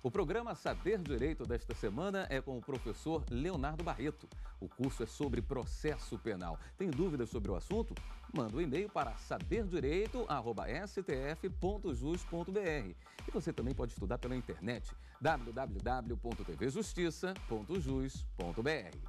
O programa Saber Direito desta semana é com o professor Leonardo Barreto. O curso é sobre processo penal. Tem dúvidas sobre o assunto? Manda um e-mail para saberdireito.stf.jus.br. E você também pode estudar pela internet www.tvjustiça.jus.br.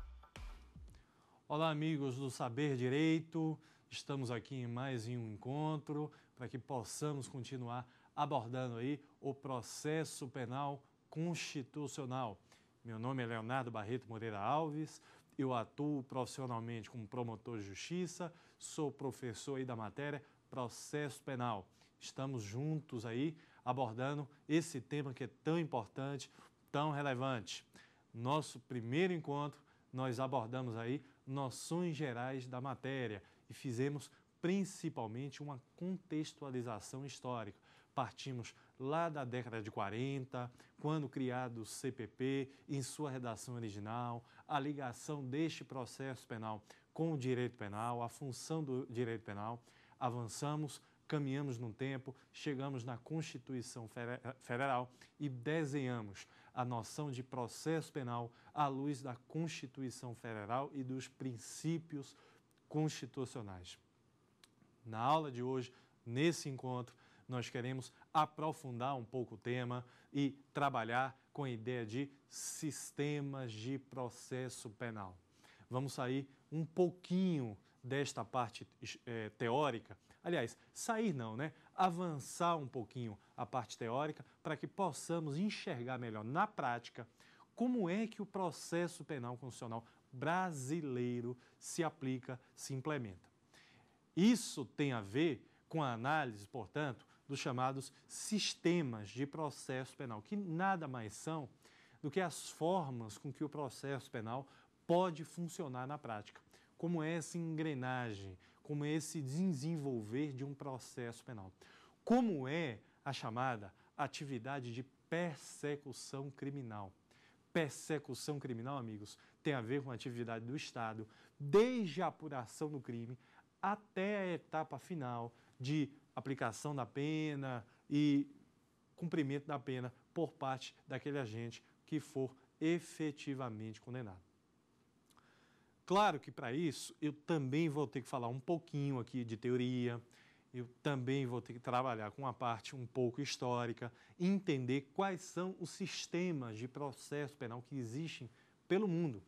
Olá, amigos do Saber Direito. Estamos aqui em mais um encontro para que possamos continuar abordando aí o processo penal constitucional. Meu nome é Leonardo Barreto Moreira Alves, eu atuo profissionalmente como promotor de justiça, sou professor aí da matéria processo penal. Estamos juntos aí abordando esse tema que é tão importante, tão relevante. Nosso primeiro encontro, nós abordamos aí noções gerais da matéria e fizemos principalmente uma contextualização histórica. Partimos lá da década de 40, quando criado o CPP, em sua redação original, a ligação deste processo penal com o direito penal, a função do direito penal. Avançamos, caminhamos num tempo, chegamos na Constituição Federal e desenhamos a noção de processo penal à luz da Constituição Federal e dos princípios constitucionais. Na aula de hoje, nesse encontro, nós queremos aprofundar um pouco o tema e trabalhar com a ideia de sistemas de processo penal. Vamos sair um pouquinho desta parte é, teórica. Aliás, sair não, né? Avançar um pouquinho a parte teórica para que possamos enxergar melhor na prática como é que o processo penal constitucional brasileiro se aplica, se implementa. Isso tem a ver com a análise, portanto, dos chamados sistemas de processo penal, que nada mais são do que as formas com que o processo penal pode funcionar na prática, como é essa engrenagem, como é esse desenvolver de um processo penal. Como é a chamada atividade de persecução criminal? Persecução criminal, amigos, tem a ver com a atividade do Estado, desde a apuração do crime até a etapa final de aplicação da pena e cumprimento da pena por parte daquele agente que for efetivamente condenado. Claro que para isso eu também vou ter que falar um pouquinho aqui de teoria, eu também vou ter que trabalhar com a parte um pouco histórica, entender quais são os sistemas de processo penal que existem pelo mundo.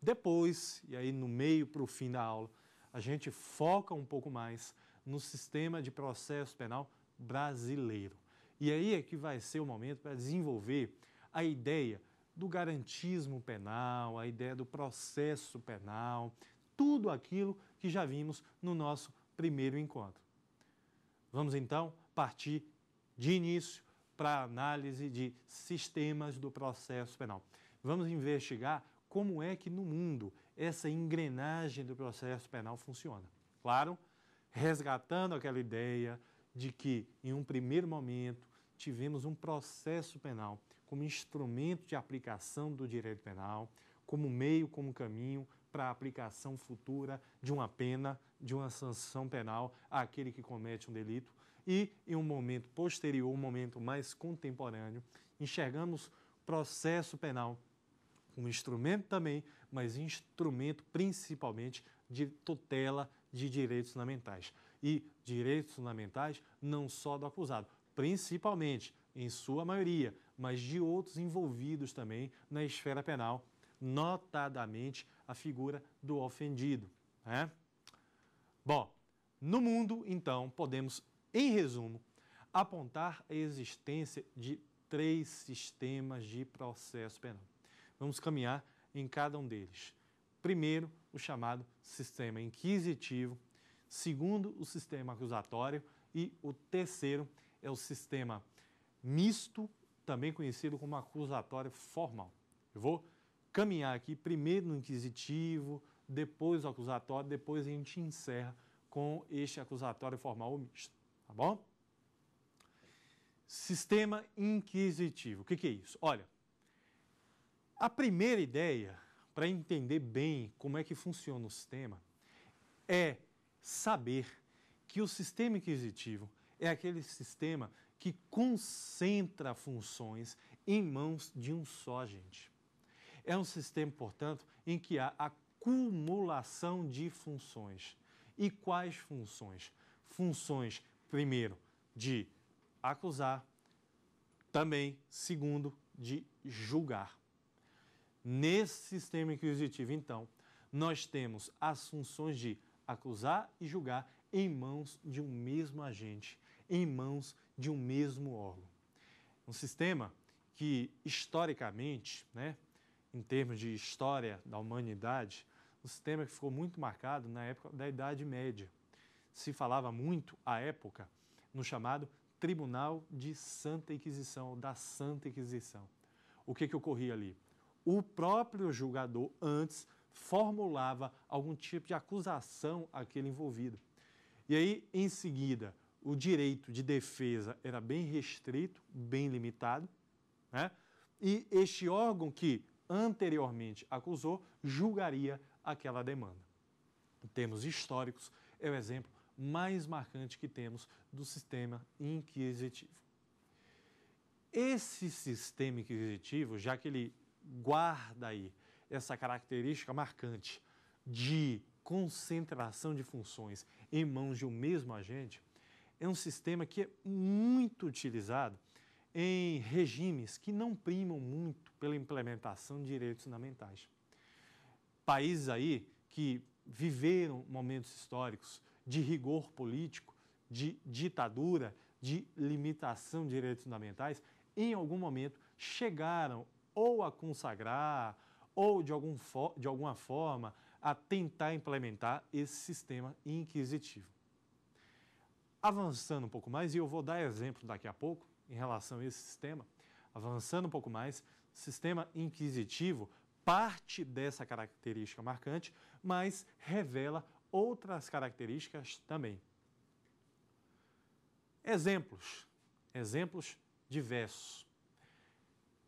Depois, e aí no meio para o fim da aula, a gente foca um pouco mais no sistema de processo penal brasileiro. E aí é que vai ser o momento para desenvolver a ideia do garantismo penal, a ideia do processo penal, tudo aquilo que já vimos no nosso primeiro encontro. Vamos então partir de início para a análise de sistemas do processo penal. Vamos investigar como é que no mundo essa engrenagem do processo penal funciona. Claro, resgatando aquela ideia de que, em um primeiro momento, tivemos um processo penal como instrumento de aplicação do direito penal, como meio, como caminho para a aplicação futura de uma pena, de uma sanção penal àquele que comete um delito. E, em um momento posterior, um momento mais contemporâneo, enxergamos processo penal como instrumento também, mas instrumento principalmente de tutela de direitos fundamentais. E direitos fundamentais não só do acusado, principalmente, em sua maioria, mas de outros envolvidos também na esfera penal, notadamente a figura do ofendido. Né? Bom, no mundo, então, podemos, em resumo, apontar a existência de três sistemas de processo penal. Vamos caminhar em cada um deles. Primeiro, o chamado sistema inquisitivo, segundo, o sistema acusatório e o terceiro é o sistema misto, também conhecido como acusatório formal. Eu vou caminhar aqui primeiro no inquisitivo, depois o acusatório, depois a gente encerra com este acusatório formal ou misto, tá bom? Sistema inquisitivo. O que, que é isso? Olha, a primeira ideia para entender bem como é que funciona o sistema, é saber que o sistema inquisitivo é aquele sistema que concentra funções em mãos de um só agente. É um sistema, portanto, em que há acumulação de funções. E quais funções? Funções, primeiro, de acusar, também, segundo, de julgar. Nesse sistema inquisitivo, então, nós temos as funções de acusar e julgar em mãos de um mesmo agente, em mãos de um mesmo órgão. Um sistema que, historicamente, né, em termos de história da humanidade, um sistema que ficou muito marcado na época da Idade Média. Se falava muito, à época, no chamado Tribunal de Santa Inquisição, ou da Santa Inquisição. O que, que ocorria ali? o próprio julgador antes formulava algum tipo de acusação àquele envolvido. E aí, em seguida, o direito de defesa era bem restrito, bem limitado, né? e este órgão que anteriormente acusou julgaria aquela demanda. Em termos históricos, é o exemplo mais marcante que temos do sistema inquisitivo. Esse sistema inquisitivo, já que ele guarda aí essa característica marcante de concentração de funções em mãos de um mesmo agente, é um sistema que é muito utilizado em regimes que não primam muito pela implementação de direitos fundamentais. Países aí que viveram momentos históricos de rigor político, de ditadura, de limitação de direitos fundamentais, em algum momento chegaram ou a consagrar, ou de, algum de alguma forma a tentar implementar esse sistema inquisitivo. Avançando um pouco mais, e eu vou dar exemplo daqui a pouco em relação a esse sistema, avançando um pouco mais, sistema inquisitivo parte dessa característica marcante, mas revela outras características também. Exemplos, exemplos diversos.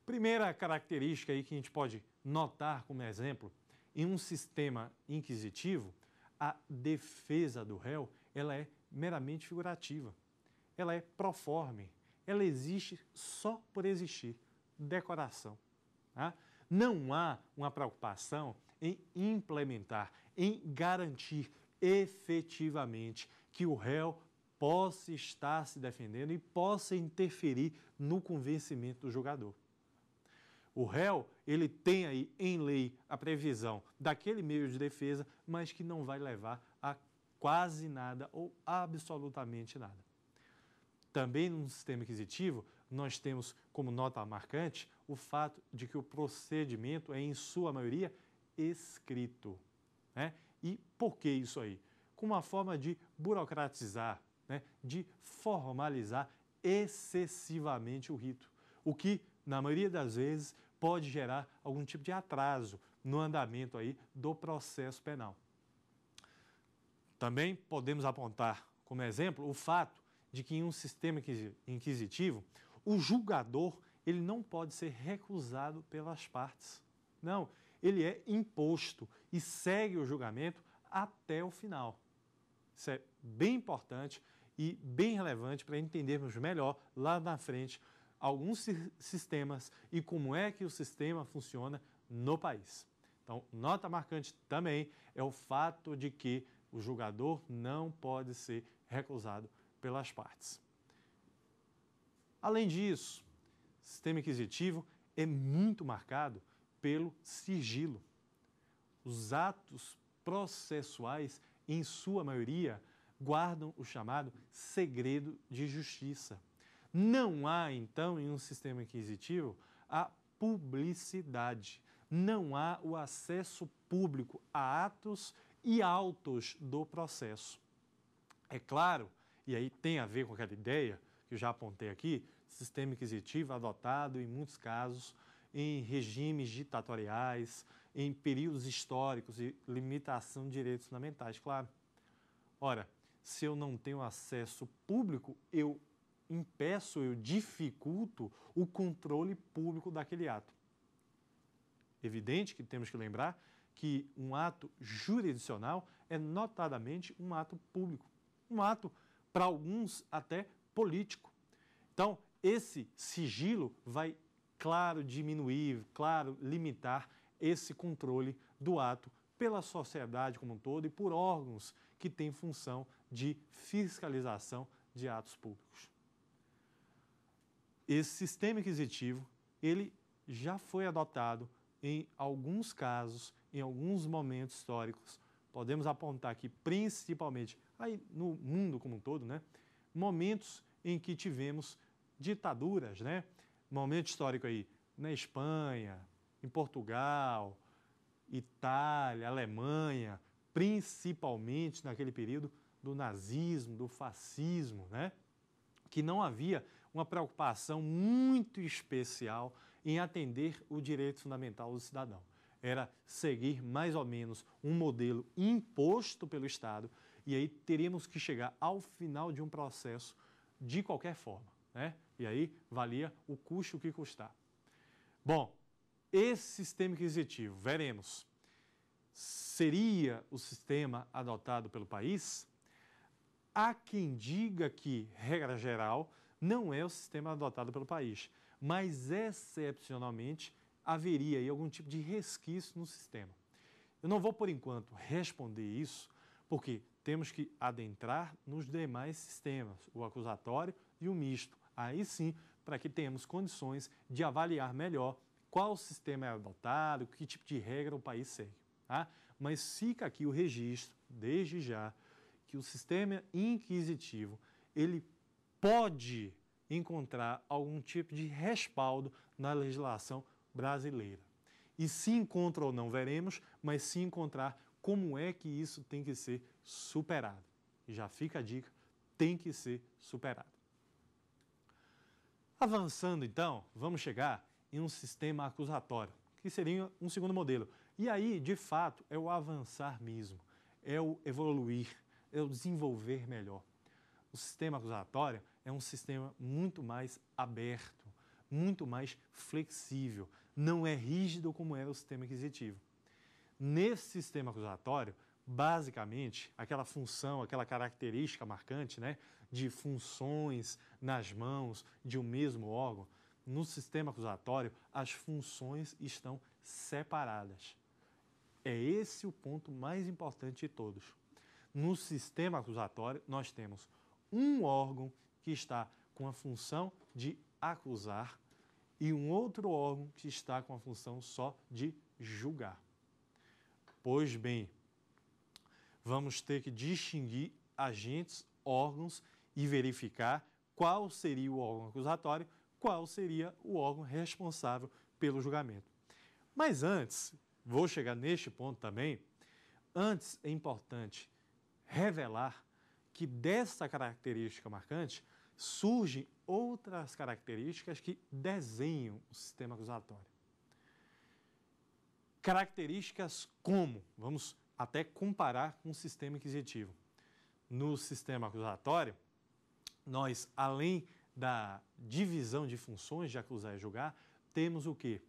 Primeira característica aí que a gente pode notar como exemplo, em um sistema inquisitivo, a defesa do réu, ela é meramente figurativa. Ela é proforme. Ela existe só por existir, decoração. Tá? Não há uma preocupação em implementar, em garantir efetivamente que o réu possa estar se defendendo e possa interferir no convencimento do julgador. O réu, ele tem aí em lei a previsão daquele meio de defesa, mas que não vai levar a quase nada ou absolutamente nada. Também no sistema inquisitivo, nós temos como nota marcante o fato de que o procedimento é, em sua maioria, escrito. Né? E por que isso aí? Com uma forma de burocratizar, né? de formalizar excessivamente o rito, o que na maioria das vezes, pode gerar algum tipo de atraso no andamento aí do processo penal. Também podemos apontar como exemplo o fato de que em um sistema inquisitivo, o julgador ele não pode ser recusado pelas partes. Não, ele é imposto e segue o julgamento até o final. Isso é bem importante e bem relevante para entendermos melhor lá na frente alguns sistemas e como é que o sistema funciona no país. Então, nota marcante também é o fato de que o julgador não pode ser recusado pelas partes. Além disso, o sistema inquisitivo é muito marcado pelo sigilo. Os atos processuais, em sua maioria, guardam o chamado segredo de justiça. Não há, então, em um sistema inquisitivo, a publicidade. Não há o acesso público a atos e autos do processo. É claro, e aí tem a ver com aquela ideia que eu já apontei aqui, sistema inquisitivo adotado em muitos casos em regimes ditatoriais, em períodos históricos e limitação de direitos fundamentais, claro. Ora, se eu não tenho acesso público, eu impeço, eu dificulto o controle público daquele ato. Evidente que temos que lembrar que um ato jurisdicional é notadamente um ato público, um ato, para alguns, até político. Então, esse sigilo vai, claro, diminuir, claro, limitar esse controle do ato pela sociedade como um todo e por órgãos que têm função de fiscalização de atos públicos. Esse sistema inquisitivo, ele já foi adotado em alguns casos, em alguns momentos históricos. Podemos apontar aqui principalmente, aí no mundo como um todo, né? Momentos em que tivemos ditaduras, né? Momento histórico aí na Espanha, em Portugal, Itália, Alemanha, principalmente naquele período do nazismo, do fascismo, né? Que não havia uma preocupação muito especial em atender o direito fundamental do cidadão. Era seguir mais ou menos um modelo imposto pelo Estado e aí teríamos que chegar ao final de um processo de qualquer forma, né? E aí valia o custo que custar. Bom, esse sistema inquisitivo, veremos, seria o sistema adotado pelo país? Há quem diga que, regra geral, não é o sistema adotado pelo país, mas excepcionalmente haveria aí algum tipo de resquício no sistema. Eu não vou, por enquanto, responder isso, porque temos que adentrar nos demais sistemas, o acusatório e o misto. Aí sim, para que tenhamos condições de avaliar melhor qual sistema é adotado, que tipo de regra o país segue. Tá? Mas fica aqui o registro, desde já, que o sistema inquisitivo ele pode encontrar algum tipo de respaldo na legislação brasileira. E se encontra ou não, veremos, mas se encontrar, como é que isso tem que ser superado? E já fica a dica: tem que ser superado. Avançando então, vamos chegar em um sistema acusatório, que seria um segundo modelo. E aí, de fato, é o avançar mesmo, é o evoluir, é o desenvolver melhor. O sistema acusatório é um sistema muito mais aberto, muito mais flexível, não é rígido como era o sistema inquisitivo. Nesse sistema acusatório, basicamente, aquela função, aquela característica marcante né, de funções nas mãos de um mesmo órgão, no sistema acusatório, as funções estão separadas. É esse o ponto mais importante de todos. No sistema acusatório, nós temos um órgão que está com a função de acusar e um outro órgão que está com a função só de julgar. Pois bem, vamos ter que distinguir agentes, órgãos e verificar qual seria o órgão acusatório, qual seria o órgão responsável pelo julgamento. Mas antes, vou chegar neste ponto também, antes é importante revelar que dessa característica marcante surgem outras características que desenham o sistema acusatório. Características como, vamos até comparar com o sistema inquisitivo. No sistema acusatório, nós, além da divisão de funções de acusar e julgar, temos o que?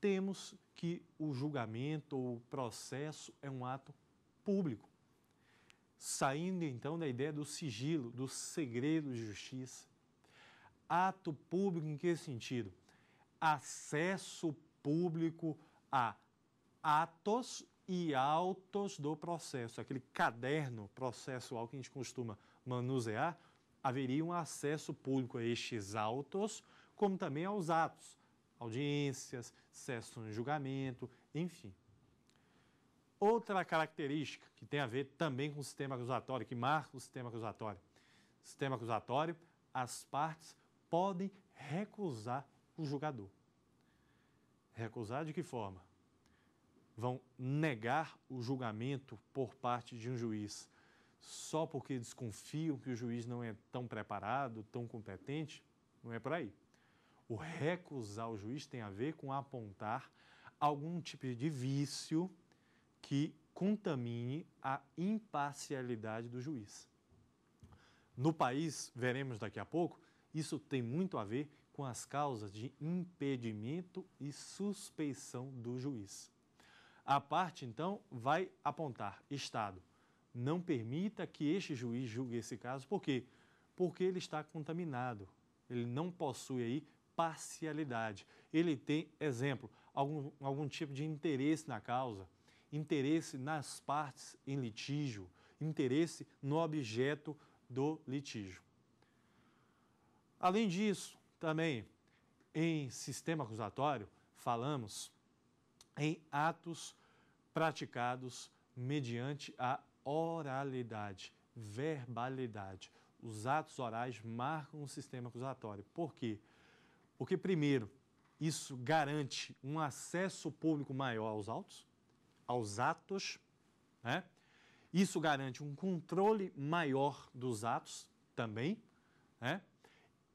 Temos que o julgamento ou o processo é um ato público, saindo então da ideia do sigilo, do segredo de justiça. Ato público em que sentido? Acesso público a atos e autos do processo, aquele caderno processual que a gente costuma manusear, haveria um acesso público a estes autos, como também aos atos, audiências, sessões de julgamento, enfim. Outra característica que tem a ver também com o sistema acusatório, que marca o sistema acusatório. Sistema acusatório, as partes podem recusar o julgador. Recusar de que forma? Vão negar o julgamento por parte de um juiz só porque desconfiam que o juiz não é tão preparado, tão competente? Não é por aí. O recusar o juiz tem a ver com apontar algum tipo de vício que contamine a imparcialidade do juiz. No país, veremos daqui a pouco, isso tem muito a ver com as causas de impedimento e suspeição do juiz. A parte, então, vai apontar: Estado, não permita que este juiz julgue esse caso, por quê? Porque ele está contaminado, ele não possui aí parcialidade, ele tem, exemplo, algum, algum tipo de interesse na causa, interesse nas partes em litígio, interesse no objeto do litígio. Além disso, também em sistema acusatório, falamos em atos praticados mediante a oralidade, verbalidade. Os atos orais marcam o sistema acusatório. Por quê? Porque, primeiro, isso garante um acesso público maior aos autos aos atos. Né? Isso garante um controle maior dos atos também. Né?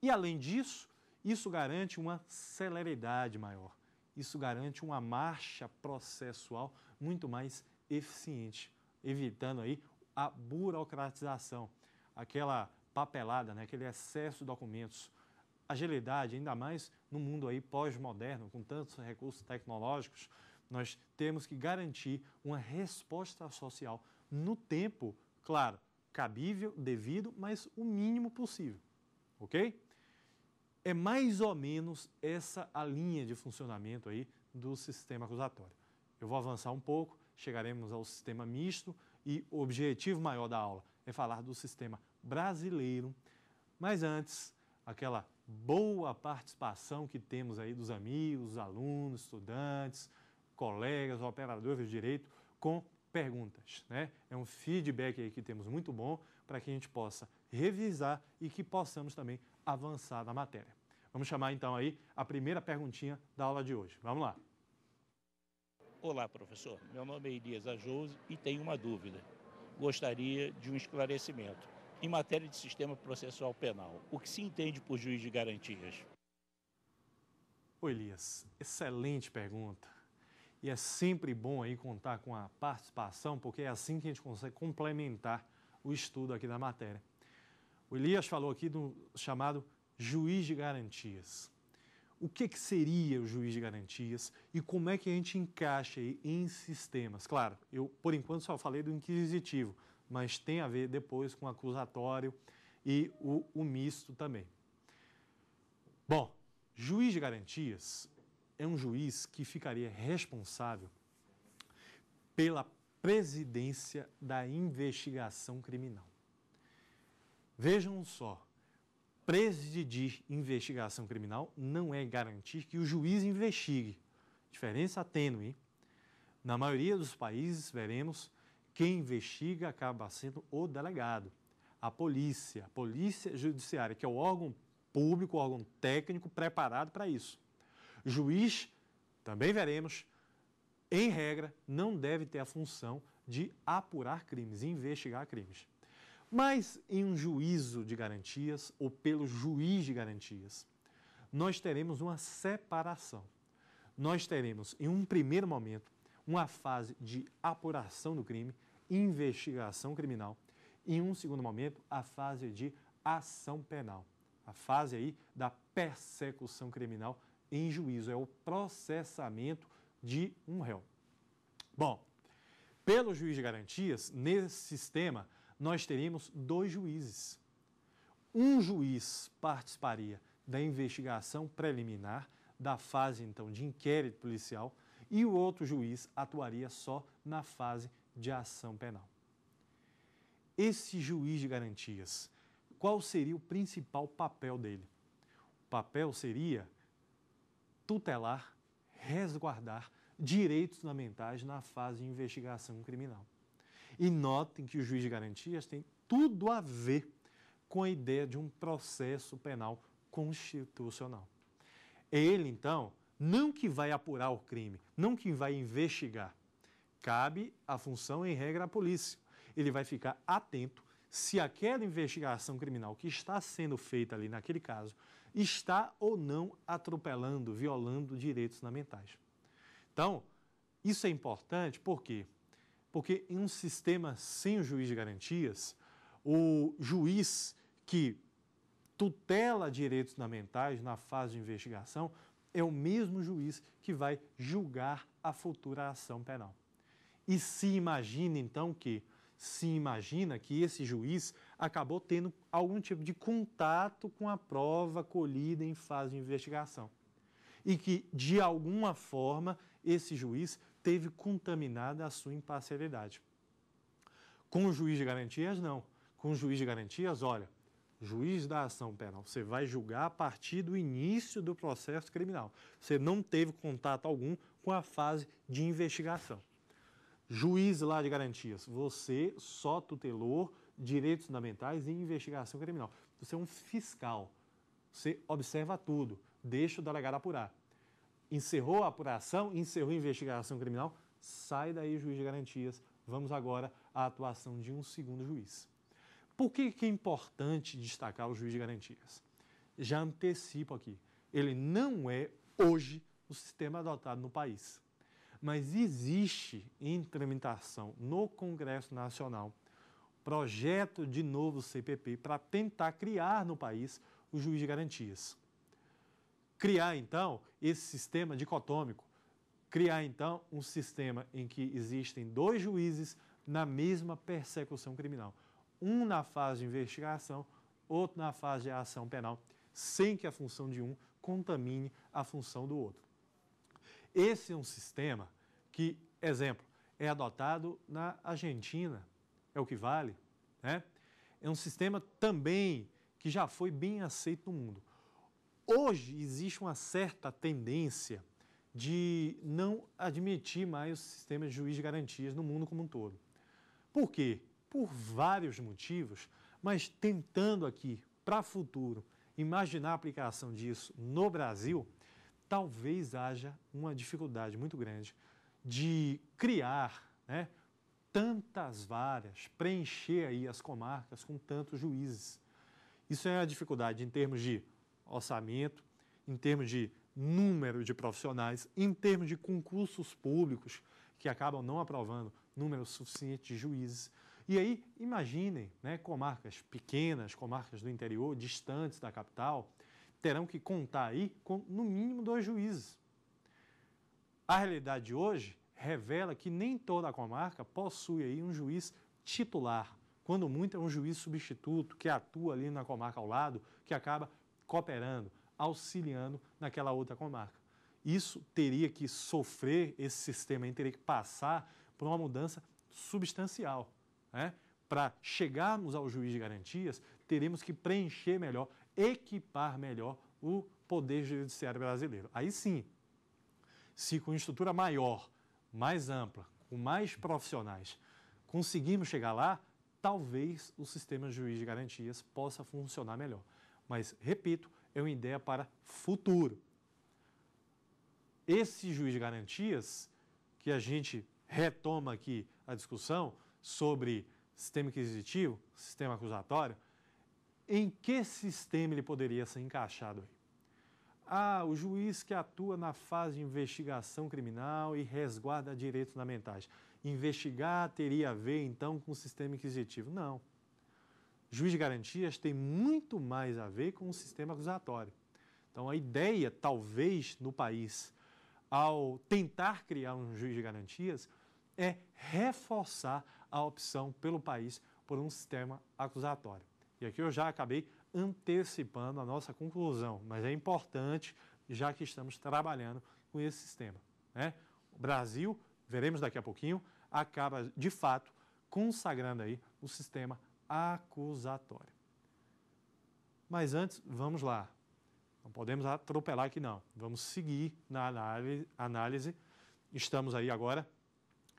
E, além disso, isso garante uma celeridade maior. Isso garante uma marcha processual muito mais eficiente, evitando aí a burocratização, aquela papelada, né? aquele excesso de documentos. Agilidade, ainda mais no mundo aí pós-moderno, com tantos recursos tecnológicos, nós temos que garantir uma resposta social no tempo, claro, cabível, devido, mas o mínimo possível. Ok? É mais ou menos essa a linha de funcionamento aí do sistema acusatório. Eu vou avançar um pouco, chegaremos ao sistema misto e o objetivo maior da aula é falar do sistema brasileiro. Mas antes, aquela boa participação que temos aí dos amigos, alunos, estudantes, colegas, operadores de direito, com perguntas. Né? É um feedback aí que temos muito bom para que a gente possa revisar e que possamos também avançar na matéria. Vamos chamar então aí a primeira perguntinha da aula de hoje. Vamos lá. Olá, professor. Meu nome é Elias Ajouse e tenho uma dúvida. Gostaria de um esclarecimento. Em matéria de sistema processual penal, o que se entende por juiz de garantias? Ô Elias, excelente pergunta. E é sempre bom aí contar com a participação, porque é assim que a gente consegue complementar o estudo aqui da matéria. O Elias falou aqui do chamado juiz de garantias. O que, que seria o juiz de garantias e como é que a gente encaixa aí em sistemas? Claro, eu por enquanto só falei do inquisitivo, mas tem a ver depois com o acusatório e o, o misto também. Bom, juiz de garantias é um juiz que ficaria responsável pela presidência da investigação criminal. Vejam só, presidir investigação criminal não é garantir que o juiz investigue. Diferença tênue. Na maioria dos países, veremos, quem investiga acaba sendo o delegado, a polícia, a polícia judiciária, que é o órgão público, o órgão técnico preparado para isso. Juiz, também veremos, em regra, não deve ter a função de apurar crimes, investigar crimes. Mas em um juízo de garantias ou pelo juiz de garantias, nós teremos uma separação. Nós teremos, em um primeiro momento, uma fase de apuração do crime, investigação criminal, e em um segundo momento, a fase de ação penal, a fase aí da persecução criminal em juízo, é o processamento de um réu. Bom, pelo juiz de garantias, nesse sistema, nós teríamos dois juízes. Um juiz participaria da investigação preliminar, da fase então de inquérito policial, e o outro juiz atuaria só na fase de ação penal. Esse juiz de garantias, qual seria o principal papel dele? O papel seria tutelar, resguardar direitos fundamentais na fase de investigação criminal. E notem que o juiz de garantias tem tudo a ver com a ideia de um processo penal constitucional. Ele, então, não que vai apurar o crime, não que vai investigar. Cabe a função, em regra, à polícia. Ele vai ficar atento se aquela investigação criminal que está sendo feita ali naquele caso está ou não atropelando, violando direitos fundamentais. Então, isso é importante por quê? Porque em um sistema sem o juiz de garantias, o juiz que tutela direitos fundamentais na fase de investigação é o mesmo juiz que vai julgar a futura ação penal. E se imagina então que se imagina que esse juiz acabou tendo algum tipo de contato com a prova colhida em fase de investigação. E que, de alguma forma, esse juiz teve contaminada a sua imparcialidade. Com o juiz de garantias, não. Com o juiz de garantias, olha, juiz da ação penal, você vai julgar a partir do início do processo criminal. Você não teve contato algum com a fase de investigação. Juiz lá de garantias, você só tutelou direitos fundamentais e investigação criminal. Então, você é um fiscal. Você observa tudo, deixa o delegado apurar. Encerrou a apuração, encerrou a investigação criminal, sai daí, juiz de garantias. Vamos agora à atuação de um segundo juiz. Por que, é importante destacar o juiz de garantias? Já antecipo aqui. Ele não é hoje o sistema adotado no país. Mas existe em tramitação no Congresso Nacional projeto de novo CPP para tentar criar no país o juiz de garantias. Criar, então, esse sistema dicotômico, criar, então, um sistema em que existem dois juízes na mesma persecução criminal, um na fase de investigação, outro na fase de ação penal, sem que a função de um contamine a função do outro. Esse é um sistema que, exemplo, é adotado na Argentina é o que vale, né? É um sistema também que já foi bem aceito no mundo. Hoje existe uma certa tendência de não admitir mais o sistema de juiz de garantias no mundo como um todo. Por quê? Por vários motivos, mas tentando aqui para o futuro imaginar a aplicação disso no Brasil, talvez haja uma dificuldade muito grande de criar né, tantas varas, preencher aí as comarcas com tantos juízes. Isso é a dificuldade em termos de orçamento, em termos de número de profissionais, em termos de concursos públicos que acabam não aprovando número suficiente de juízes. E aí, imaginem, né, comarcas pequenas, comarcas do interior, distantes da capital, terão que contar aí com no mínimo dois juízes. A realidade hoje revela que nem toda a comarca possui aí um juiz titular. Quando muito é um juiz substituto que atua ali na comarca ao lado, que acaba cooperando, auxiliando naquela outra comarca. Isso teria que sofrer, esse sistema teria que passar por uma mudança substancial. Né? Para chegarmos ao juiz de garantias, teremos que preencher melhor, equipar melhor o Poder Judiciário brasileiro. Aí sim, se com estrutura maior mais ampla, com mais profissionais, conseguimos chegar lá, talvez o sistema de juiz de garantias possa funcionar melhor. Mas, repito, é uma ideia para futuro. Esse juiz de garantias, que a gente retoma aqui a discussão sobre sistema inquisitivo, sistema acusatório, em que sistema ele poderia ser encaixado aí? Ah, o juiz que atua na fase de investigação criminal e resguarda direitos fundamentais. Investigar teria a ver, então, com o sistema inquisitivo. Não. Juiz de garantias tem muito mais a ver com o sistema acusatório. Então, a ideia, talvez, no país, ao tentar criar um juiz de garantias, é reforçar a opção pelo país por um sistema acusatório. E aqui eu já acabei antecipando a nossa conclusão, mas é importante, já que estamos trabalhando com esse sistema. Né? O Brasil, veremos daqui a pouquinho, acaba de fato consagrando aí o sistema acusatório. Mas antes, vamos lá. Não podemos atropelar aqui não. Vamos seguir na análise. Estamos aí agora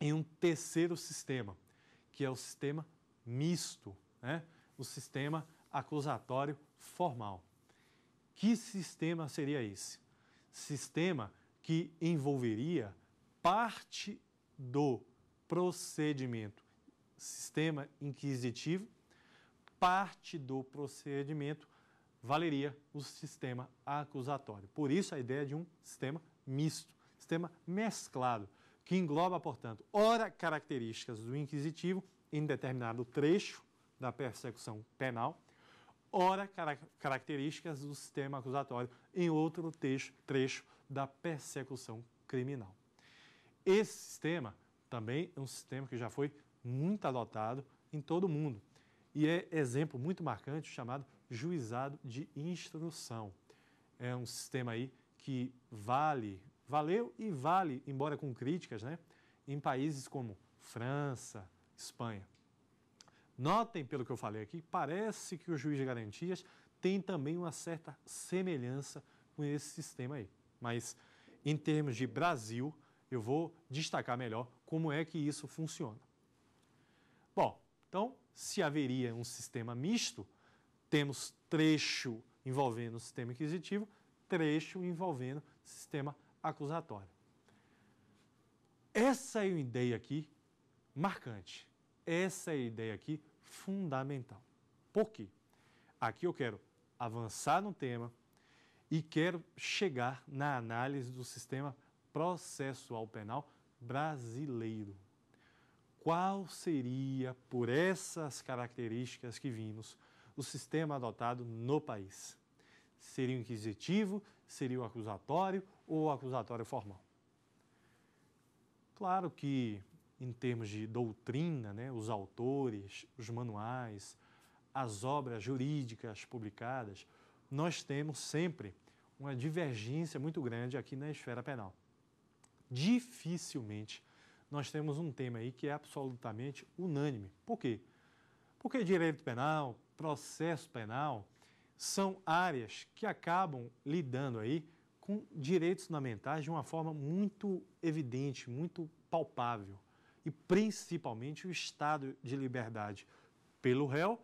em um terceiro sistema, que é o sistema misto, né? O sistema acusatório formal. Que sistema seria esse? Sistema que envolveria parte do procedimento, sistema inquisitivo, parte do procedimento valeria o sistema acusatório. Por isso a ideia de um sistema misto, sistema mesclado, que engloba, portanto, ora características do inquisitivo em determinado trecho da persecução penal, ora características do sistema acusatório em outro trecho da persecução criminal. Esse sistema também é um sistema que já foi muito adotado em todo o mundo e é exemplo muito marcante chamado juizado de instrução. É um sistema aí que vale, valeu e vale, embora com críticas, né, em países como França, Espanha. Notem pelo que eu falei aqui, parece que o juiz de garantias tem também uma certa semelhança com esse sistema aí. Mas em termos de Brasil, eu vou destacar melhor como é que isso funciona. Bom, então, se haveria um sistema misto, temos trecho envolvendo o sistema inquisitivo, trecho envolvendo sistema acusatório. Essa é uma ideia aqui marcante. Essa é a ideia aqui fundamental. Por quê? Aqui eu quero avançar no tema e quero chegar na análise do sistema processual penal brasileiro. Qual seria, por essas características que vimos, o sistema adotado no país? Seria o inquisitivo, seria o acusatório ou o acusatório formal? Claro que em termos de doutrina, né, os autores, os manuais, as obras jurídicas publicadas, nós temos sempre uma divergência muito grande aqui na esfera penal. Dificilmente nós temos um tema aí que é absolutamente unânime. Por quê? Porque direito penal, processo penal, são áreas que acabam lidando aí com direitos fundamentais de uma forma muito evidente, muito palpável e principalmente o estado de liberdade pelo réu,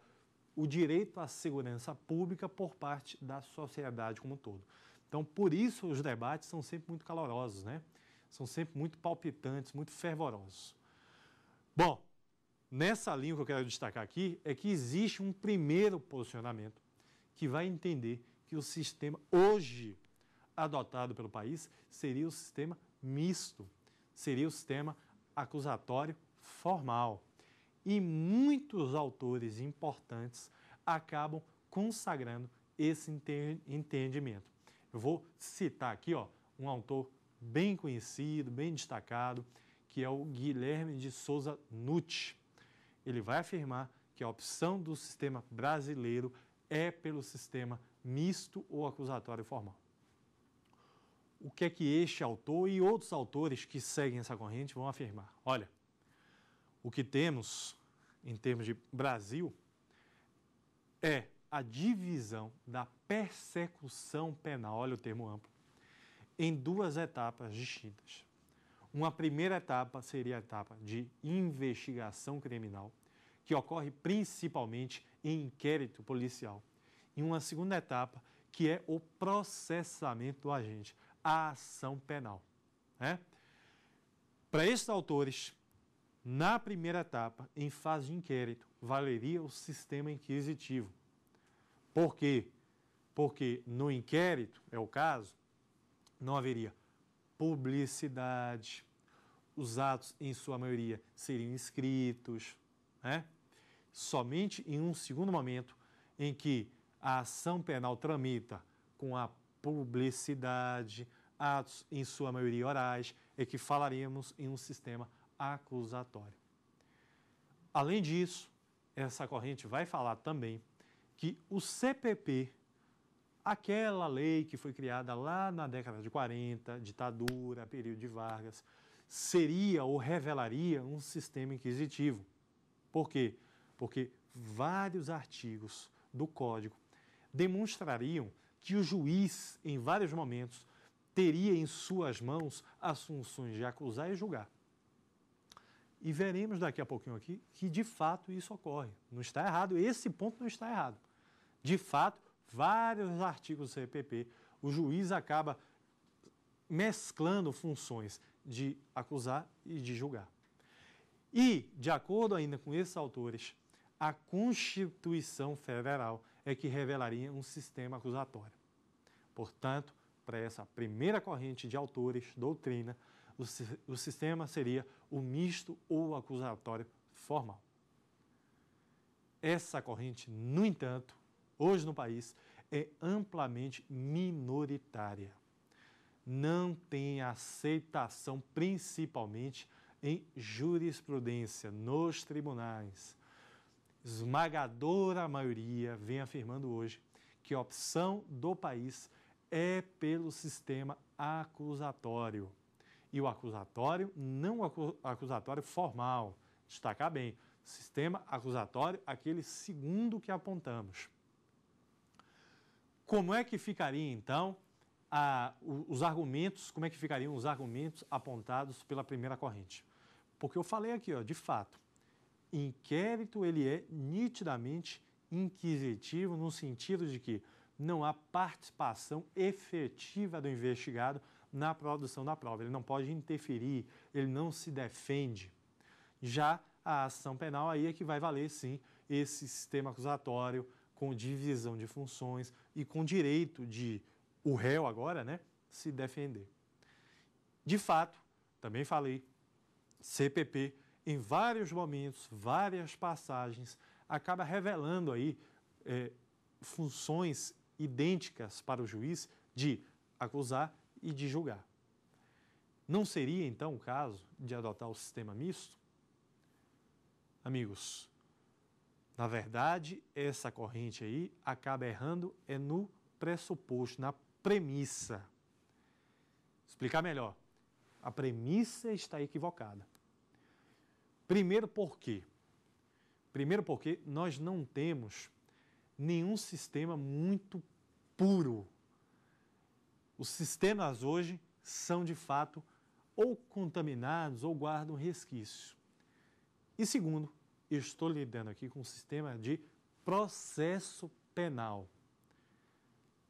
o direito à segurança pública por parte da sociedade como um todo. Então, por isso os debates são sempre muito calorosos, né? São sempre muito palpitantes, muito fervorosos. Bom, nessa linha que eu quero destacar aqui é que existe um primeiro posicionamento que vai entender que o sistema hoje adotado pelo país seria o sistema misto, seria o sistema acusatório formal. E muitos autores importantes acabam consagrando esse entendimento. Eu vou citar aqui ó, um autor bem conhecido, bem destacado, que é o Guilherme de Souza Nutt. Ele vai afirmar que a opção do sistema brasileiro é pelo sistema misto ou acusatório formal o que é que este autor e outros autores que seguem essa corrente vão afirmar? Olha, o que temos em termos de Brasil é a divisão da persecução penal, olha o termo amplo, em duas etapas distintas. Uma primeira etapa seria a etapa de investigação criminal, que ocorre principalmente em inquérito policial. E uma segunda etapa, que é o processamento do agente a ação penal. Né? Para esses autores, na primeira etapa, em fase de inquérito, valeria o sistema inquisitivo. Por quê? Porque no inquérito, é o caso, não haveria publicidade, os atos, em sua maioria, seriam escritos, né? somente em um segundo momento em que a ação penal tramita com a publicidade, atos, em sua maioria orais, é que falaremos em um sistema acusatório. Além disso, essa corrente vai falar também que o CPP, aquela lei que foi criada lá na década de 40, ditadura, período de Vargas, seria ou revelaria um sistema inquisitivo. Por quê? Porque vários artigos do Código demonstrariam que o juiz, em vários momentos, teria em suas mãos as funções de acusar e julgar. E veremos daqui a pouquinho aqui que de fato isso ocorre. Não está errado, esse ponto não está errado. De fato, vários artigos do CPP, o juiz acaba mesclando funções de acusar e de julgar. E, de acordo ainda com esses autores, a Constituição Federal é que revelaria um sistema acusatório. Portanto, para essa primeira corrente de autores, doutrina, o, o sistema seria o misto ou acusatório formal. Essa corrente, no entanto, hoje no país, é amplamente minoritária. Não tem aceitação, principalmente em jurisprudência, nos tribunais esmagadora maioria vem afirmando hoje que a opção do país é pelo sistema acusatório. E o acusatório, não o acusatório formal, destacar bem, sistema acusatório, aquele segundo que apontamos. Como é que ficaria então a, os argumentos, como é que ficariam os argumentos apontados pela primeira corrente? Porque eu falei aqui, ó, de fato, inquérito ele é nitidamente inquisitivo no sentido de que não há participação efetiva do investigado na produção da prova. Ele não pode interferir, ele não se defende. Já a ação penal aí é que vai valer sim esse sistema acusatório com divisão de funções e com direito de o réu agora, né, se defender. De fato, também falei, CPP em vários momentos, várias passagens, acaba revelando aí é, funções idênticas para o juiz de acusar e de julgar. Não seria então o caso de adotar o sistema misto? Amigos, na verdade, essa corrente aí acaba errando é no pressuposto, na premissa. Explicar melhor. A premissa está equivocada. Primeiro por quê? Primeiro porque nós não temos nenhum sistema muito puro. Os sistemas hoje são de fato ou contaminados ou guardam resquício. E segundo, estou lidando aqui com um sistema de processo penal.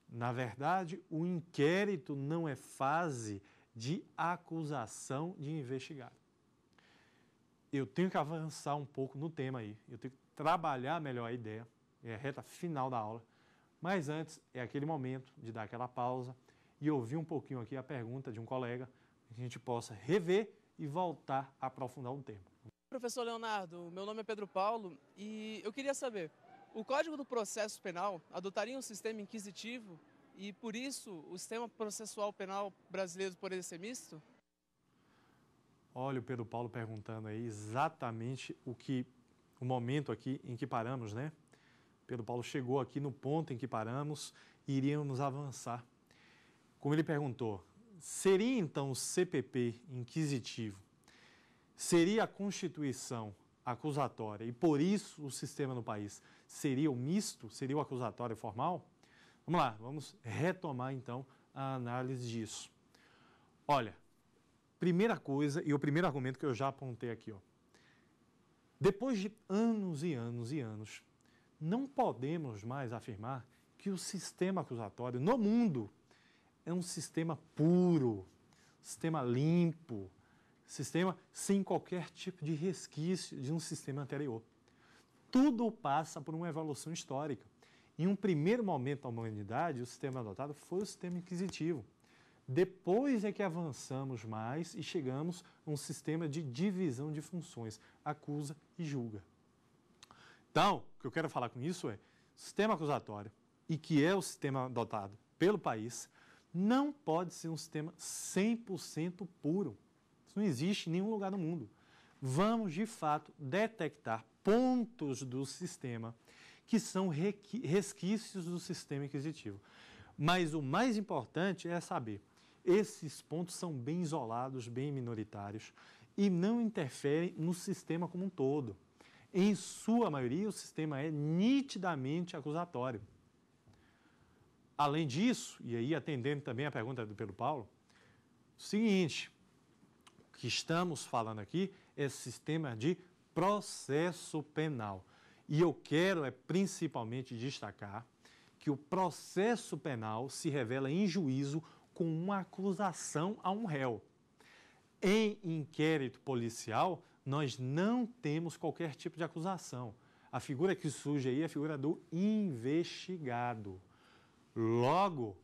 Na verdade, o inquérito não é fase de acusação de investigado eu tenho que avançar um pouco no tema aí, eu tenho que trabalhar melhor a ideia, é a reta final da aula. Mas antes, é aquele momento de dar aquela pausa e ouvir um pouquinho aqui a pergunta de um colega, que a gente possa rever e voltar a aprofundar um tema. Professor Leonardo, meu nome é Pedro Paulo e eu queria saber, o Código do Processo Penal adotaria um sistema inquisitivo e, por isso, o sistema processual penal brasileiro poderia ser misto? Olha o Pedro Paulo perguntando aí exatamente o que o momento aqui em que paramos, né? Pedro Paulo chegou aqui no ponto em que paramos e iríamos avançar. Como ele perguntou, seria então o CPP inquisitivo? Seria a Constituição acusatória e por isso o sistema no país seria o misto? Seria o acusatório formal? Vamos lá, vamos retomar então a análise disso. Olha, Primeira coisa, e o primeiro argumento que eu já apontei aqui, ó. Depois de anos e anos e anos, não podemos mais afirmar que o sistema acusatório no mundo é um sistema puro, sistema limpo, sistema sem qualquer tipo de resquício de um sistema anterior. Tudo passa por uma evolução histórica. Em um primeiro momento da humanidade, o sistema adotado foi o sistema inquisitivo. Depois é que avançamos mais e chegamos a um sistema de divisão de funções, acusa e julga. Então, o que eu quero falar com isso é, sistema acusatório, e que é o sistema adotado pelo país, não pode ser um sistema 100% puro. Isso não existe em nenhum lugar do mundo. Vamos, de fato, detectar pontos do sistema que são resquícios do sistema inquisitivo. Mas o mais importante é saber esses pontos são bem isolados, bem minoritários e não interferem no sistema como um todo. Em sua maioria, o sistema é nitidamente acusatório. Além disso, e aí atendendo também a pergunta do Pedro Paulo, seguinte, o que estamos falando aqui é sistema de processo penal. E eu quero é principalmente destacar que o processo penal se revela em juízo com uma acusação a um réu. Em inquérito policial, nós não temos qualquer tipo de acusação. A figura que surge aí é a figura do investigado. Logo,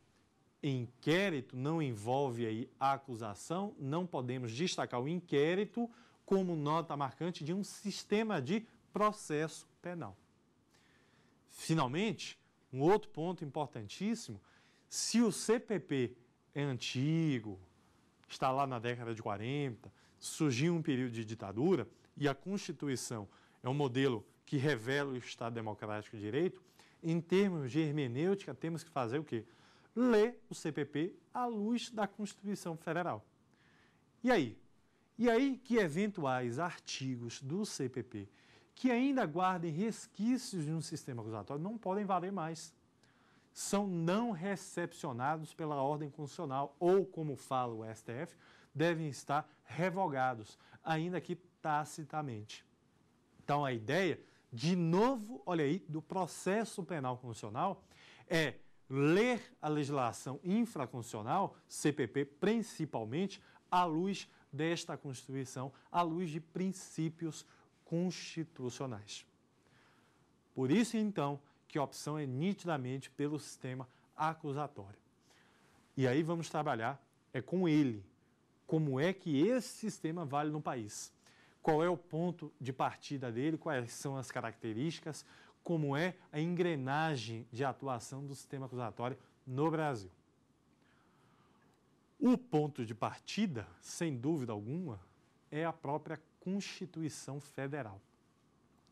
inquérito não envolve aí a acusação, não podemos destacar o inquérito como nota marcante de um sistema de processo penal. Finalmente, um outro ponto importantíssimo, se o CPP é antigo, está lá na década de 40, surgiu um período de ditadura e a Constituição é um modelo que revela o Estado Democrático de Direito, em termos de hermenêutica, temos que fazer o quê? Ler o CPP à luz da Constituição Federal. E aí? E aí que eventuais artigos do CPP que ainda guardem resquícios de um sistema acusatório não podem valer mais são não recepcionados pela ordem constitucional ou, como fala o STF, devem estar revogados, ainda que tacitamente. Então, a ideia, de novo, olha aí, do processo penal constitucional é ler a legislação infraconstitucional, CPP principalmente, à luz desta Constituição, à luz de princípios constitucionais. Por isso, então, que a opção é nitidamente pelo sistema acusatório. E aí vamos trabalhar é com ele. Como é que esse sistema vale no país? Qual é o ponto de partida dele? Quais são as características? Como é a engrenagem de atuação do sistema acusatório no Brasil? O ponto de partida, sem dúvida alguma, é a própria Constituição Federal.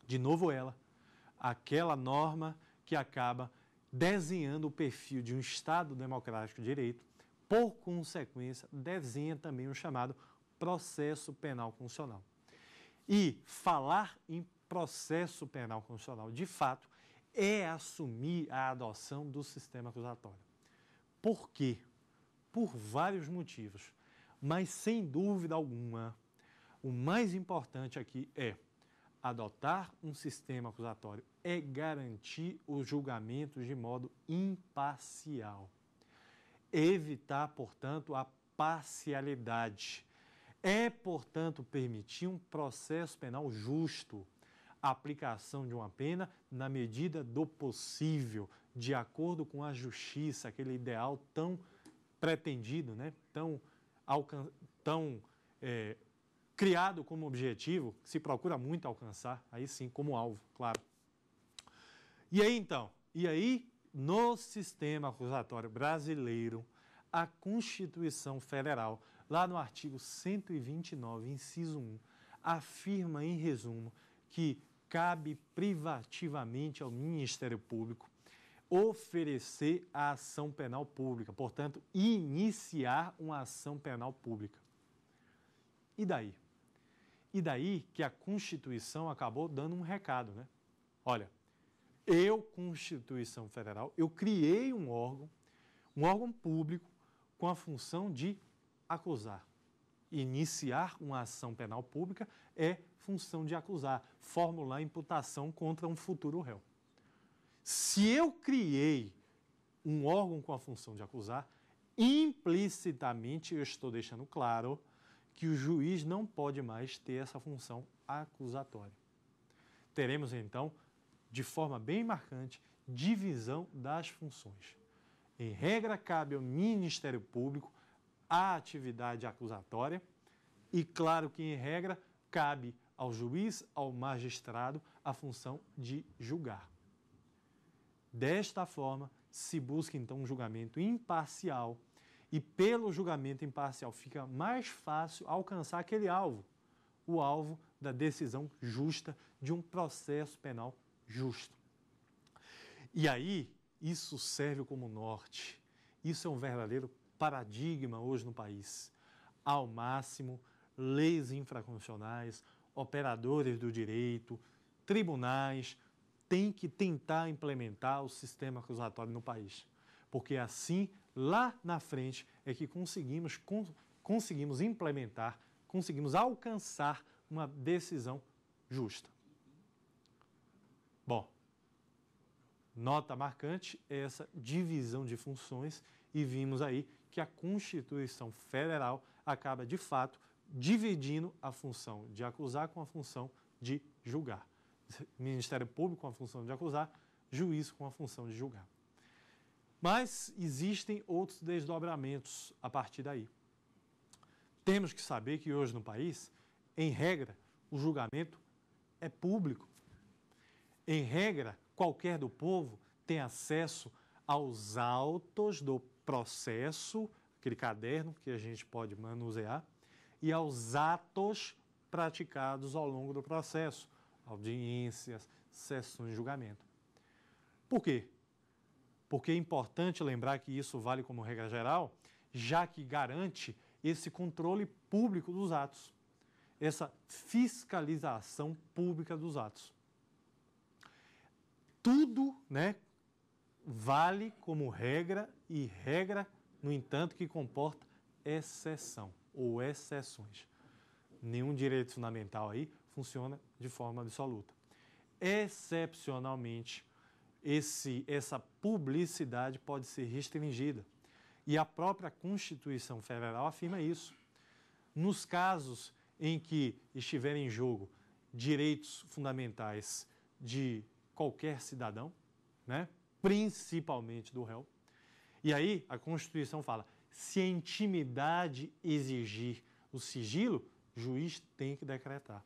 De novo, ela, aquela norma que acaba desenhando o perfil de um Estado democrático de direito, por consequência, desenha também o chamado processo penal constitucional. E falar em processo penal constitucional, de fato, é assumir a adoção do sistema acusatório. Por quê? Por vários motivos. Mas, sem dúvida alguma, o mais importante aqui é adotar um sistema acusatório é garantir os julgamentos de modo imparcial. Evitar, portanto, a parcialidade. É, portanto, permitir um processo penal justo, a aplicação de uma pena na medida do possível, de acordo com a justiça, aquele ideal tão pretendido, né? tão, alcan tão é, criado como objetivo, que se procura muito alcançar, aí sim, como alvo, claro. E aí então, e aí no sistema acusatório brasileiro, a Constituição Federal, lá no artigo 129, inciso 1, afirma em resumo que cabe privativamente ao Ministério Público oferecer a ação penal pública, portanto, iniciar uma ação penal pública. E daí? E daí que a Constituição acabou dando um recado, né? Olha, eu, Constituição Federal, eu criei um órgão, um órgão público com a função de acusar. Iniciar uma ação penal pública é função de acusar, formular imputação contra um futuro réu. Se eu criei um órgão com a função de acusar, implicitamente eu estou deixando claro que o juiz não pode mais ter essa função acusatória. Teremos então de forma bem marcante, divisão das funções. Em regra, cabe ao Ministério Público a atividade acusatória e, claro que, em regra, cabe ao juiz, ao magistrado, a função de julgar. Desta forma, se busca então um julgamento imparcial e, pelo julgamento imparcial, fica mais fácil alcançar aquele alvo, o alvo da decisão justa de um processo penal justo. E aí, isso serve como norte. Isso é um verdadeiro paradigma hoje no país. Ao máximo, leis infraconstitucionais, operadores do direito, tribunais têm que tentar implementar o sistema acusatório no país. Porque é assim, lá na frente, é que conseguimos, conseguimos implementar, conseguimos alcançar uma decisão justa. Nota marcante é essa divisão de funções e vimos aí que a Constituição Federal acaba de fato dividindo a função de acusar com a função de julgar. Ministério Público com a função de acusar, juiz com a função de julgar. Mas existem outros desdobramentos a partir daí. Temos que saber que hoje no país, em regra, o julgamento é público. Em regra, qualquer do povo tem acesso aos autos do processo, aquele caderno que a gente pode manusear, e aos atos praticados ao longo do processo, audiências, sessões de julgamento. Por quê? Porque é importante lembrar que isso vale como regra geral, já que garante esse controle público dos atos, essa fiscalização pública dos atos tudo né, vale como regra e regra, no entanto, que comporta exceção ou exceções. Nenhum direito fundamental aí funciona de forma absoluta. Excepcionalmente, esse, essa publicidade pode ser restringida. E a própria Constituição Federal afirma isso. Nos casos em que estiverem em jogo direitos fundamentais de qualquer cidadão, né? principalmente do réu. E aí a Constituição fala: se a intimidade exigir o sigilo, o juiz tem que decretar.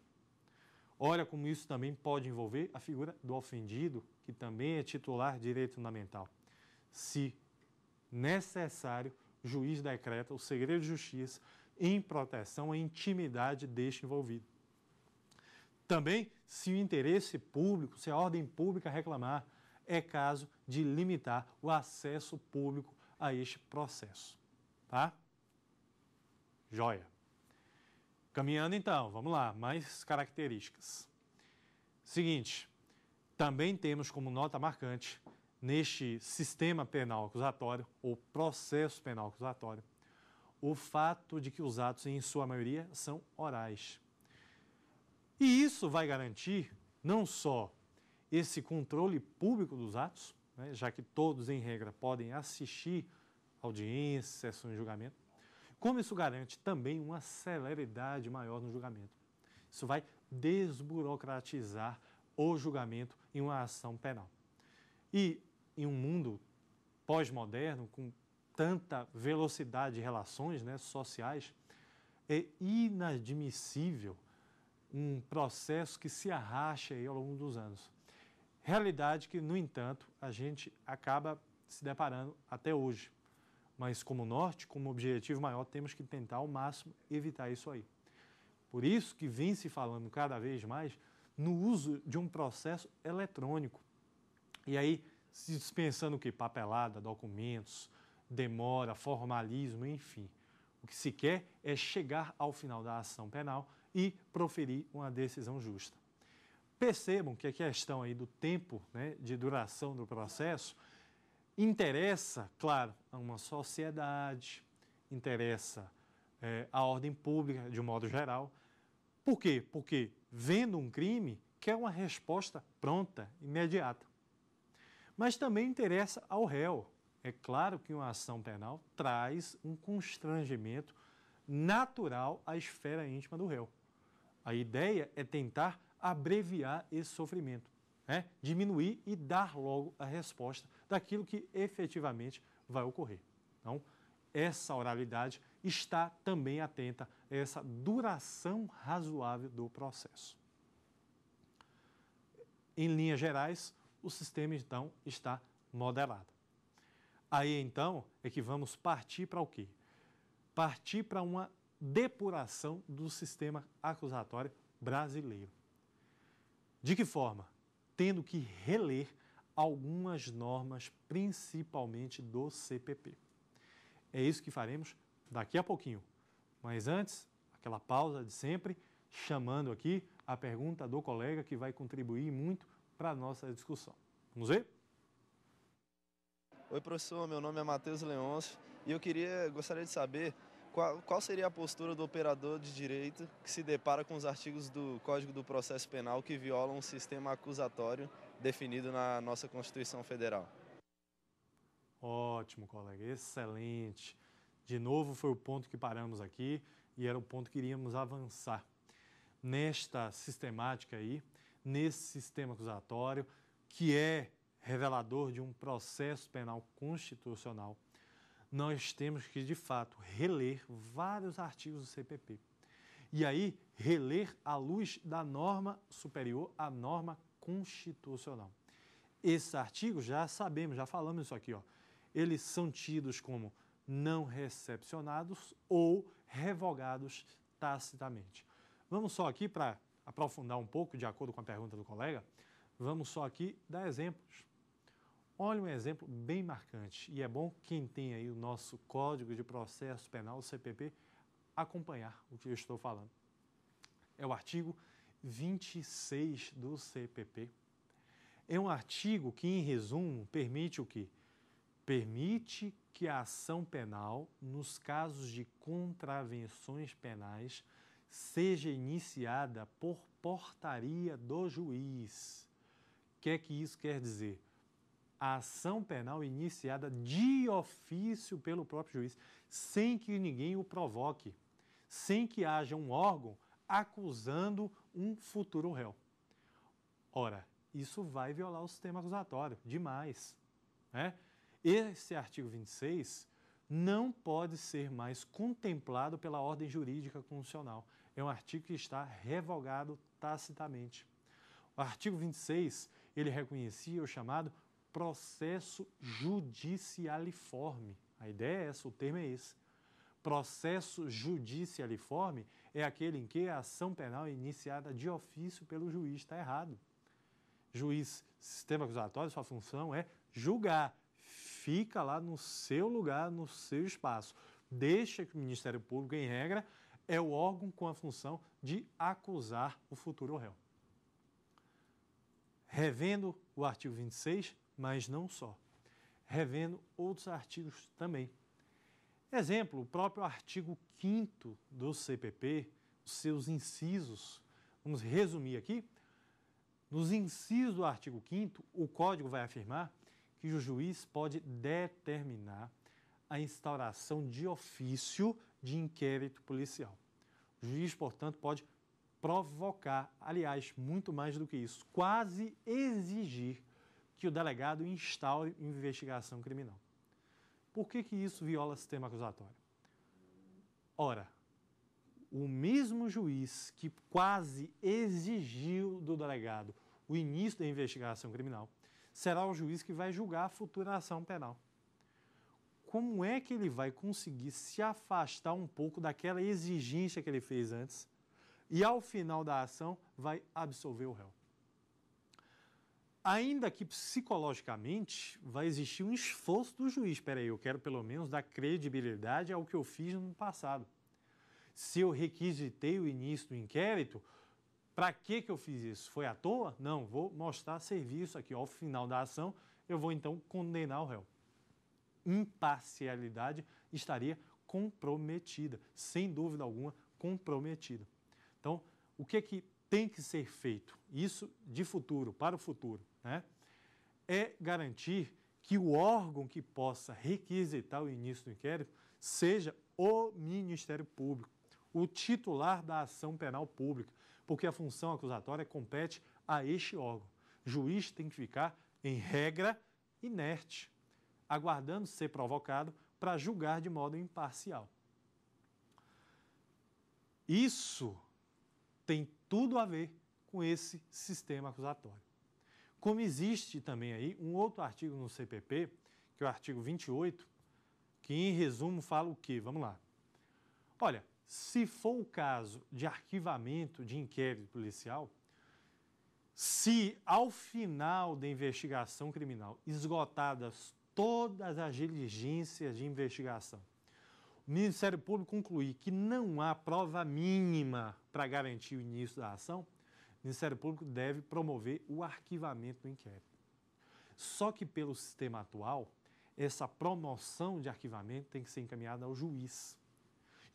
Olha como isso também pode envolver a figura do ofendido, que também é titular de direito fundamental. Se necessário, o juiz decreta o segredo de justiça em proteção à intimidade deste envolvido. Também, se o interesse público, se a ordem pública reclamar, é caso de limitar o acesso público a este processo. Tá? Joia. Caminhando então, vamos lá, mais características. Seguinte, também temos como nota marcante neste sistema penal acusatório ou processo penal acusatório o fato de que os atos, em sua maioria, são orais. E isso vai garantir não só esse controle público dos atos, né, já que todos, em regra, podem assistir audiências, sessões de julgamento, como isso garante também uma celeridade maior no julgamento. Isso vai desburocratizar o julgamento em uma ação penal. E em um mundo pós-moderno, com tanta velocidade de relações né, sociais, é inadmissível um processo que se arracha aí ao longo dos anos. Realidade que, no entanto, a gente acaba se deparando até hoje. Mas, como norte, como objetivo maior, temos que tentar ao máximo evitar isso aí. Por isso que vem se falando cada vez mais no uso de um processo eletrônico. E aí, se dispensando o que? Papelada, documentos, demora, formalismo, enfim. O que se quer é chegar ao final da ação penal e proferir uma decisão justa. Percebam que a questão aí do tempo né, de duração do processo interessa, claro, a uma sociedade, interessa é, a ordem pública de um modo geral. Por quê? Porque vendo um crime quer uma resposta pronta, imediata. Mas também interessa ao réu. É claro que uma ação penal traz um constrangimento natural à esfera íntima do réu. A ideia é tentar abreviar esse sofrimento, né? diminuir e dar logo a resposta daquilo que efetivamente vai ocorrer. Então, essa oralidade está também atenta a essa duração razoável do processo. Em linhas gerais, o sistema então está modelado. Aí então é que vamos partir para o quê? Partir para uma depuração do sistema acusatório brasileiro. De que forma? Tendo que reler algumas normas, principalmente do CPP. É isso que faremos daqui a pouquinho. Mas antes, aquela pausa de sempre, chamando aqui a pergunta do colega que vai contribuir muito para a nossa discussão. Vamos ver? Oi, professor. Meu nome é Matheus Leôncio e eu queria, gostaria de saber qual, qual, seria a postura do operador de direito que se depara com os artigos do Código do Processo Penal que violam o sistema acusatório definido na nossa Constituição Federal? Ótimo, colega, excelente. De novo, foi o ponto que paramos aqui e era o ponto que iríamos avançar. Nesta sistemática aí, nesse sistema acusatório, que é revelador de um processo penal constitucional nós temos que, de fato, reler vários artigos do CPP. E aí, reler à luz da norma superior, à norma constitucional. Esses artigos, já sabemos, já falamos isso aqui, ó, eles são tidos como não recepcionados ou revogados tacitamente. Vamos só aqui para aprofundar um pouco, de acordo com a pergunta do colega, vamos só aqui dar exemplos. Olha um exemplo bem marcante, e é bom quem tem aí o nosso Código de Processo Penal, CPP, acompanhar o que eu estou falando. É o artigo 26 do CPP. É um artigo que, em resumo, permite o quê? Permite que a ação penal, nos casos de contravenções penais, seja iniciada por portaria do juiz. O que é que isso quer dizer? a ação penal iniciada de ofício pelo próprio juiz, sem que ninguém o provoque, sem que haja um órgão acusando um futuro réu. Ora, isso vai violar o sistema acusatório demais. Né? Esse artigo 26 não pode ser mais contemplado pela ordem jurídica constitucional. É um artigo que está revogado tacitamente. O artigo 26, ele reconhecia o chamado processo judicialiforme. A ideia é essa, o termo é esse. Processo judicialiforme é aquele em que a ação penal é iniciada de ofício pelo juiz, está errado. Juiz, sistema acusatório, sua função é julgar. Fica lá no seu lugar, no seu espaço. Deixa que o Ministério Público, em regra, é o órgão com a função de acusar o futuro réu. Revendo o artigo 26, mas não só, revendo outros artigos também. Exemplo, o próprio artigo 5 do CPP, seus incisos, vamos resumir aqui. Nos incisos do artigo 5 o Código vai afirmar que o juiz pode determinar a instauração de ofício de inquérito policial. O juiz, portanto, pode provocar, aliás, muito mais do que isso, quase exigir que o delegado instaure investigação criminal. Por que, que isso viola o sistema acusatório? Ora, o mesmo juiz que quase exigiu do delegado o início da investigação criminal será o juiz que vai julgar a futura ação penal. Como é que ele vai conseguir se afastar um pouco daquela exigência que ele fez antes e, ao final da ação, vai absolver o réu? Ainda que psicologicamente vai existir um esforço do juiz. Espera aí, eu quero pelo menos dar credibilidade ao que eu fiz no passado. Se eu requisitei o início do inquérito, para que, que eu fiz isso? Foi à toa? Não, vou mostrar serviço aqui. Ao final da ação, eu vou então condenar o réu. Imparcialidade estaria comprometida, sem dúvida alguma, comprometida. Então, o que é que tem que ser feito, isso de futuro, para o futuro, né? é garantir que o órgão que possa requisitar o início do inquérito seja o Ministério Público, o titular da ação penal pública, porque a função acusatória compete a este órgão. O juiz tem que ficar, em regra, inerte, aguardando ser provocado para julgar de modo imparcial. Isso tem tudo a ver com esse sistema acusatório. Como existe também aí um outro artigo no CPP, que é o artigo 28, que em resumo fala o quê? Vamos lá. Olha, se for o caso de arquivamento de inquérito policial, se ao final da investigação criminal esgotadas todas as diligências de investigação Ministério Público concluir que não há prova mínima para garantir o início da ação, o Ministério Público deve promover o arquivamento do inquérito. Só que, pelo sistema atual, essa promoção de arquivamento tem que ser encaminhada ao juiz.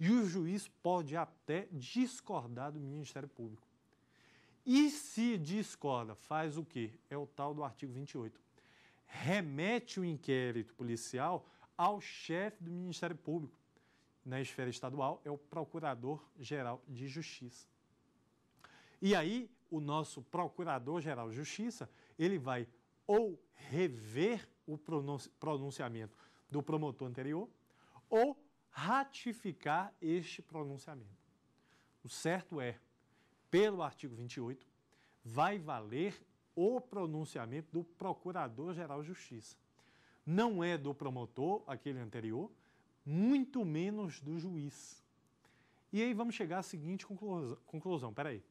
E o juiz pode até discordar do Ministério Público. E se discorda, faz o quê? É o tal do artigo 28. Remete o inquérito policial ao chefe do Ministério Público na esfera estadual é o Procurador-Geral de Justiça. E aí, o nosso Procurador-Geral de Justiça, ele vai ou rever o pronunciamento do promotor anterior ou ratificar este pronunciamento. O certo é, pelo artigo 28, vai valer o pronunciamento do Procurador-Geral de Justiça. Não é do promotor, aquele anterior, muito menos do juiz. E aí vamos chegar à seguinte conclusão. conclusão peraí.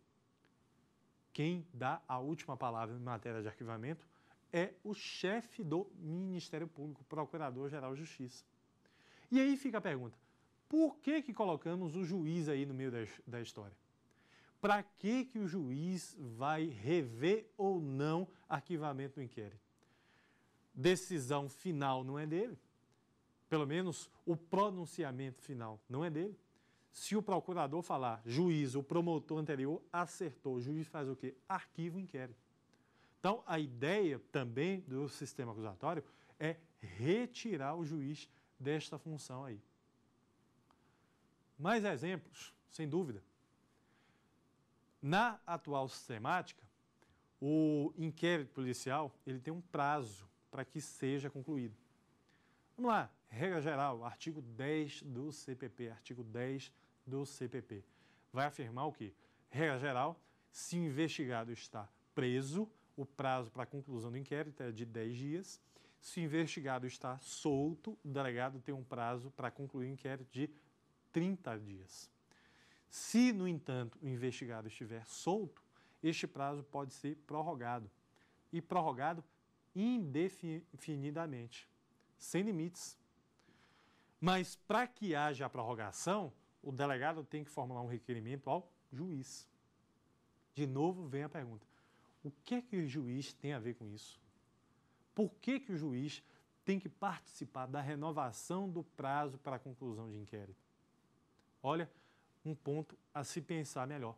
Quem dá a última palavra em matéria de arquivamento é o chefe do Ministério Público, Procurador-Geral de Justiça. E aí fica a pergunta: por que, que colocamos o juiz aí no meio da, da história? Para que, que o juiz vai rever ou não arquivamento do inquérito? Decisão final não é dele pelo menos o pronunciamento final, não é dele. Se o procurador falar, juiz, o promotor anterior acertou, o juiz faz o quê? Arquivo inquérito. Então, a ideia também do sistema acusatório é retirar o juiz desta função aí. Mais exemplos, sem dúvida. Na atual sistemática, o inquérito policial ele tem um prazo para que seja concluído. Vamos lá, Regra geral, artigo 10 do CPP, artigo 10 do CPP. Vai afirmar o que? Regra geral, se o investigado está preso, o prazo para a conclusão do inquérito é de 10 dias. Se o investigado está solto, o delegado tem um prazo para concluir o inquérito de 30 dias. Se, no entanto, o investigado estiver solto, este prazo pode ser prorrogado e prorrogado indefinidamente, sem limites. Mas para que haja a prorrogação, o delegado tem que formular um requerimento ao juiz. De novo vem a pergunta: o que é que o juiz tem a ver com isso? Por que, que o juiz tem que participar da renovação do prazo para a conclusão de inquérito? Olha, um ponto a se pensar melhor.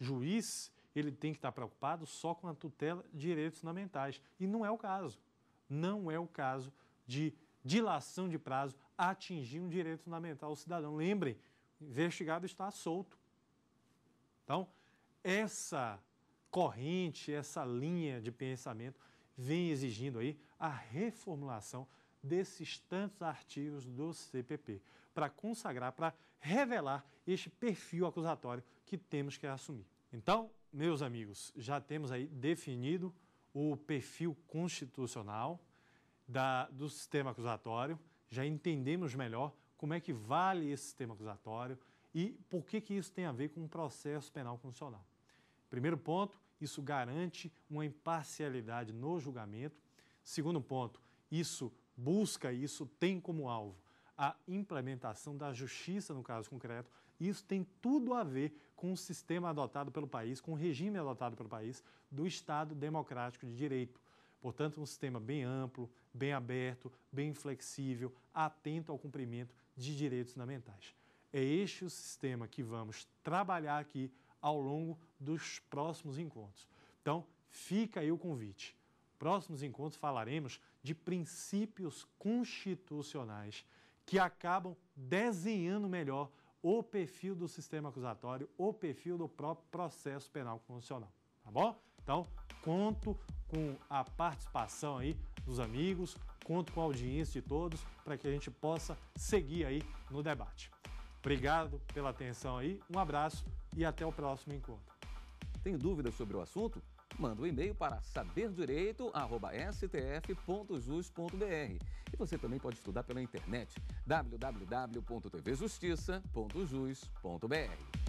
Juiz, ele tem que estar preocupado só com a tutela de direitos fundamentais. E não é o caso. Não é o caso de dilação de prazo atingir um direito fundamental ao cidadão. Lembrem, o investigado está solto. Então, essa corrente, essa linha de pensamento vem exigindo aí a reformulação desses tantos artigos do CPP para consagrar, para revelar este perfil acusatório que temos que assumir. Então, meus amigos, já temos aí definido o perfil constitucional da, do sistema acusatório já entendemos melhor como é que vale esse sistema acusatório e por que, que isso tem a ver com o um processo penal constitucional. Primeiro ponto, isso garante uma imparcialidade no julgamento. Segundo ponto, isso busca, isso tem como alvo a implementação da justiça no caso concreto. Isso tem tudo a ver com o sistema adotado pelo país, com o regime adotado pelo país do Estado Democrático de Direito. Portanto, um sistema bem amplo, bem aberto, bem flexível, atento ao cumprimento de direitos fundamentais. É este o sistema que vamos trabalhar aqui ao longo dos próximos encontros. Então, fica aí o convite. Próximos encontros falaremos de princípios constitucionais que acabam desenhando melhor o perfil do sistema acusatório, o perfil do próprio processo penal constitucional. Tá bom? Então, conto com a participação aí dos amigos, conto com a audiência de todos para que a gente possa seguir aí no debate. Obrigado pela atenção aí, um abraço e até o próximo encontro. Tem dúvidas sobre o assunto? Manda um e-mail para saberdireito.stf.jus.br. E você também pode estudar pela internet www.tvjustiça.jus.br.